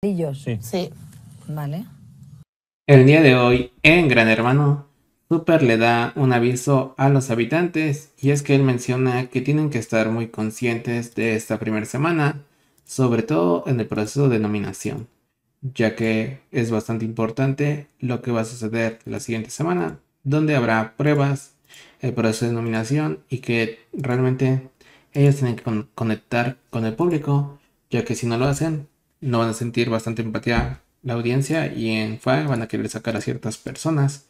Sí. sí. Vale. El día de hoy, en Gran Hermano, Super le da un aviso a los habitantes y es que él menciona que tienen que estar muy conscientes de esta primera semana, sobre todo en el proceso de nominación, ya que es bastante importante lo que va a suceder la siguiente semana, donde habrá pruebas, el proceso de nominación y que realmente ellos tienen que conectar con el público, ya que si no lo hacen, no van a sentir bastante empatía la audiencia y en Fan van a querer sacar a ciertas personas.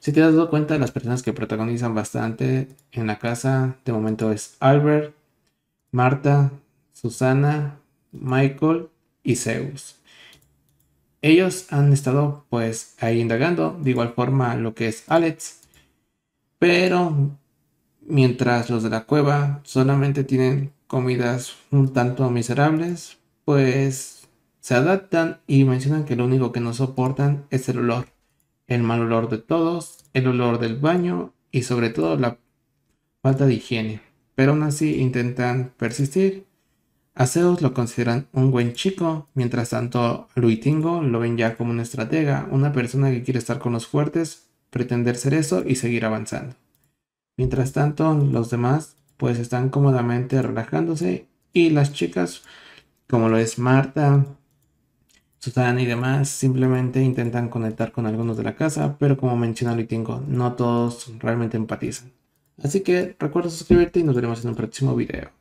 Si te has dado cuenta, las personas que protagonizan bastante en la casa de momento es Albert, Marta, Susana, Michael y Zeus. Ellos han estado pues ahí indagando de igual forma lo que es Alex, pero mientras los de la cueva solamente tienen comidas un tanto miserables, pues se adaptan y mencionan que lo único que no soportan es el olor, el mal olor de todos, el olor del baño y sobre todo la falta de higiene. Pero aún así intentan persistir. A lo consideran un buen chico, mientras tanto Luitingo lo ven ya como una estratega, una persona que quiere estar con los fuertes, pretender ser eso y seguir avanzando. Mientras tanto, los demás pues están cómodamente relajándose y las chicas como lo es Marta, Susana y demás simplemente intentan conectar con algunos de la casa, pero como menciona Luitingo, no todos realmente empatizan. Así que recuerda suscribirte y nos veremos en un próximo video.